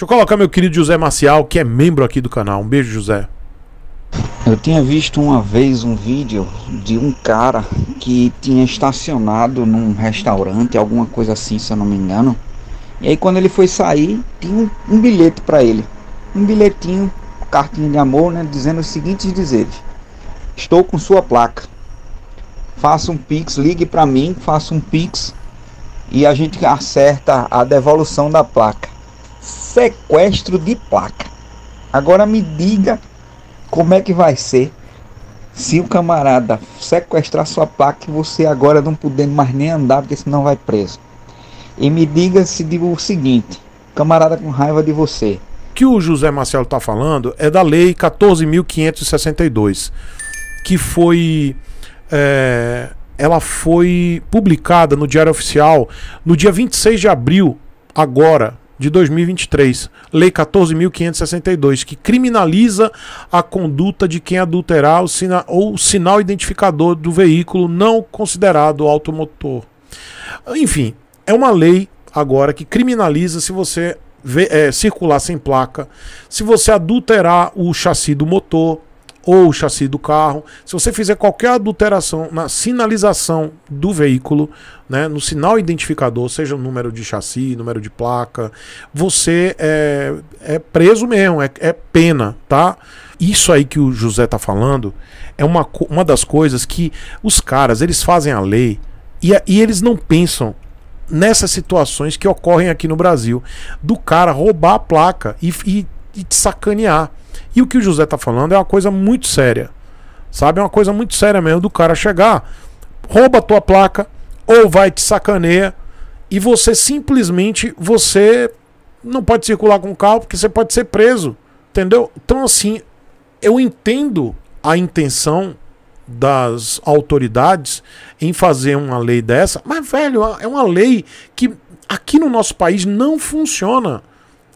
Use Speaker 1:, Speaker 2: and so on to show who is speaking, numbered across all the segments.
Speaker 1: Deixa eu colocar meu querido José Marcial, que é membro aqui do canal. Um beijo, José. Eu tinha visto uma vez um vídeo de um cara que tinha estacionado num restaurante, alguma coisa assim, se eu não me engano. E aí quando ele foi sair, tinha um, um bilhete para ele. Um bilhetinho, cartinha de amor, né, dizendo os seguintes dizeres: Estou com sua placa. Faça um pix, ligue para mim, faça um pix e a gente acerta a devolução da placa sequestro de placa. Agora me diga como é que vai ser se o camarada sequestrar sua placa e você agora não puder mais nem andar, porque senão vai preso. E me diga se digo o seguinte, camarada com raiva de você. O que o José Marcelo está falando é da lei 14.562, que foi. É, ela foi publicada no Diário Oficial no dia 26 de abril, agora, de 2023, Lei 14.562, que criminaliza a conduta de quem adulterar o sina ou sinal identificador do veículo não considerado automotor. Enfim, é uma lei agora que criminaliza se você é, circular sem placa, se você adulterar o chassi do motor, ou o chassi do carro. Se você fizer qualquer adulteração na sinalização do veículo, né, no sinal identificador, seja o número de chassi, número de placa, você é, é preso mesmo, é, é pena, tá? Isso aí que o José tá falando é uma, uma das coisas que os caras, eles fazem a lei e, e eles não pensam nessas situações que ocorrem aqui no Brasil do cara roubar a placa e, e, e te sacanear. E o que o José tá falando é uma coisa muito séria. Sabe? É uma coisa muito séria mesmo do cara chegar, rouba a tua placa ou vai te sacaneia e você simplesmente você não pode circular com o carro porque você pode ser preso, entendeu? Então assim, eu entendo a intenção das autoridades em fazer uma lei dessa, mas velho, é uma lei que aqui no nosso país não funciona.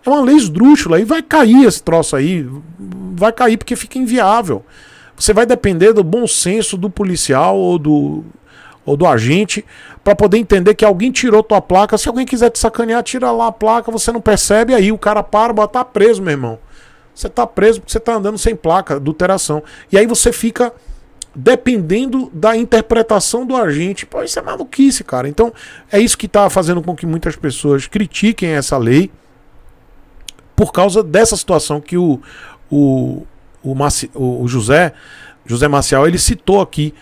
Speaker 1: É uma lei esdrúxula e vai cair esse troço aí. Vai cair porque fica inviável. Você vai depender do bom senso do policial ou do, ou do agente para poder entender que alguém tirou tua placa. Se alguém quiser te sacanear, tira lá a placa, você não percebe, aí o cara para, bota, tá preso, meu irmão. Você tá preso porque você tá andando sem placa, adulteração. E aí você fica dependendo da interpretação do agente. Pô, isso é maluquice, cara. Então, é isso que está fazendo com que muitas pessoas critiquem essa lei por causa dessa situação que o, o, o, Marci, o José José Marcial ele citou aqui.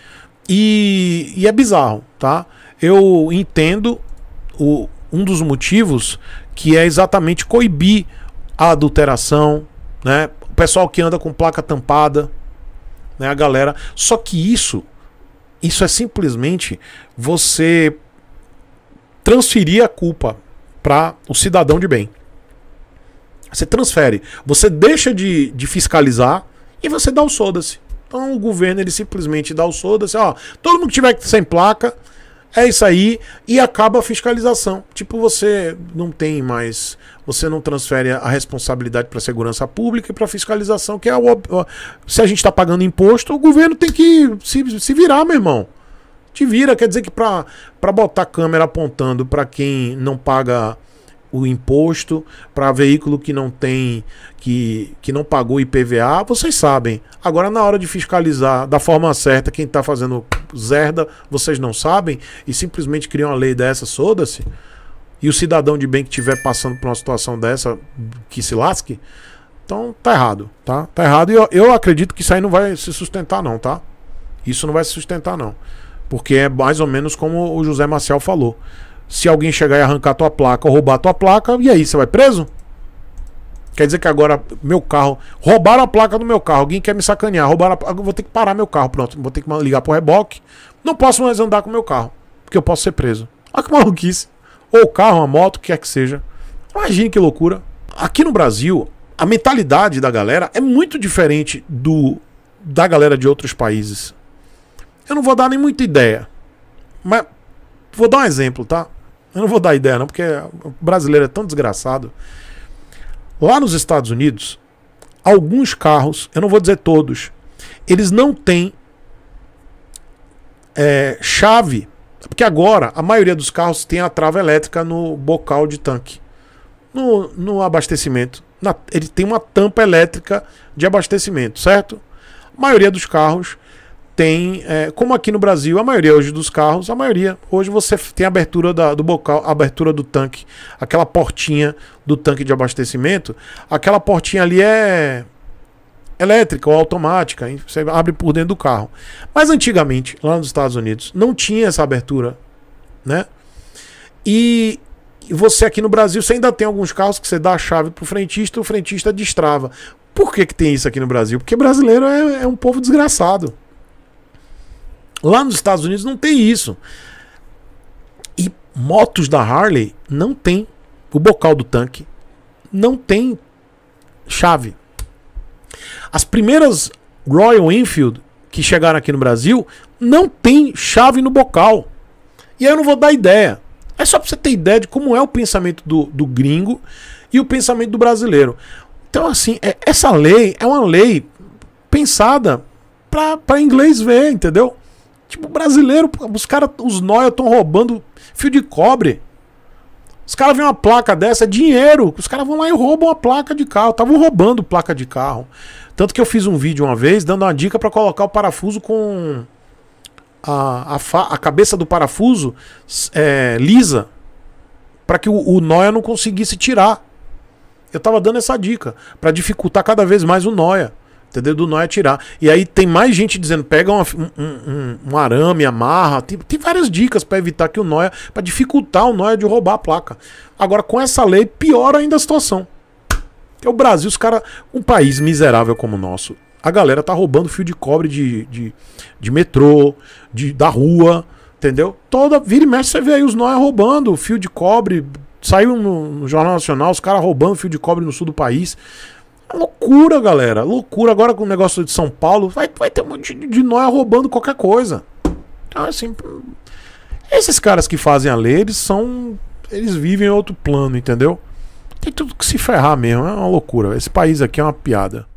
Speaker 1: E, e é bizarro, tá? Eu entendo o, um dos motivos que é exatamente coibir a adulteração, né? O pessoal que anda com placa tampada, né? A galera. Só que isso, isso é simplesmente você transferir a culpa para o cidadão de bem. Você transfere. Você deixa de, de fiscalizar e você dá o soda-se. Então o governo ele simplesmente dá o soda-se. Ó, todo mundo que tiver sem placa, é isso aí. E acaba a fiscalização. Tipo, você não tem mais. Você não transfere a responsabilidade para a segurança pública e para fiscalização, que é o. Se a gente está pagando imposto, o governo tem que se, se virar, meu irmão te vira. Quer dizer que para botar câmera apontando para quem não paga o imposto para veículo que não tem que, que não pagou IPVA, vocês sabem. Agora na hora de fiscalizar da forma certa quem está fazendo zerda, vocês não sabem e simplesmente criam uma lei dessa, soda-se. E o cidadão de bem que estiver passando por uma situação dessa, que se lasque. Então tá errado, tá? Tá errado e eu, eu acredito que isso aí não vai se sustentar não, tá? Isso não vai se sustentar não. Porque é mais ou menos como o José Marcial falou se alguém chegar e arrancar tua placa ou roubar tua placa, e aí você vai preso? Quer dizer que agora meu carro. Roubaram a placa do meu carro. Alguém quer me sacanear. Roubaram a, Vou ter que parar meu carro. Pronto. Vou ter que ligar pro reboque. Não posso mais andar com meu carro. Porque eu posso ser preso. Olha que maluquice. Ou carro, a moto, o que quer é que seja. Imagine que loucura. Aqui no Brasil, a mentalidade da galera é muito diferente do da galera de outros países. Eu não vou dar nem muita ideia. Mas vou dar um exemplo, tá? Eu não vou dar ideia, não, porque o brasileiro é tão desgraçado. Lá nos Estados Unidos, alguns carros, eu não vou dizer todos, eles não têm é, chave. Porque agora a maioria dos carros tem a trava elétrica no bocal de tanque. No, no abastecimento. Na, ele tem uma tampa elétrica de abastecimento, certo? A maioria dos carros tem, é, como aqui no Brasil, a maioria hoje dos carros, a maioria, hoje você tem a abertura da, do bocal, abertura do tanque, aquela portinha do tanque de abastecimento, aquela portinha ali é elétrica ou automática, você abre por dentro do carro. Mas antigamente, lá nos Estados Unidos, não tinha essa abertura, né? E você aqui no Brasil, você ainda tem alguns carros que você dá a chave pro frentista, o frentista destrava. Por que, que tem isso aqui no Brasil? Porque brasileiro é, é um povo desgraçado. Lá nos Estados Unidos não tem isso. E motos da Harley não tem o bocal do tanque, não tem chave. As primeiras Royal Enfield que chegaram aqui no Brasil não tem chave no bocal. E aí eu não vou dar ideia. É só para você ter ideia de como é o pensamento do, do gringo e o pensamento do brasileiro. Então, assim, é, essa lei é uma lei pensada para inglês ver, entendeu? Tipo, brasileiro, os caras, os nóia estão roubando fio de cobre. Os caras veem uma placa dessa, é dinheiro. Os caras vão lá e roubam a placa de carro. Estavam roubando placa de carro. Tanto que eu fiz um vídeo uma vez dando uma dica para colocar o parafuso com a, a, fa, a cabeça do parafuso é, lisa. para que o, o Noia não conseguisse tirar. Eu tava dando essa dica. para dificultar cada vez mais o Noia. Entendeu? Do nóia tirar. E aí tem mais gente dizendo: pega uma, um, um, um, arame, amarra. Tem, tem várias dicas para evitar que o nóia, para dificultar o nóia de roubar a placa. Agora, com essa lei, piora ainda a situação. É o Brasil, os caras, um país miserável como o nosso, a galera tá roubando fio de cobre de, de, de metrô, de, da rua, entendeu? Toda vira e mexe você vê aí os nóia roubando fio de cobre. Saiu no, no Jornal Nacional os caras roubando fio de cobre no sul do país. É loucura, galera. Loucura. Agora com o negócio de São Paulo, vai, vai ter um monte de, de nóia roubando qualquer coisa. Então, assim. Esses caras que fazem a lei, eles são. Eles vivem em outro plano, entendeu? Tem tudo que se ferrar mesmo. É uma loucura. Esse país aqui é uma piada.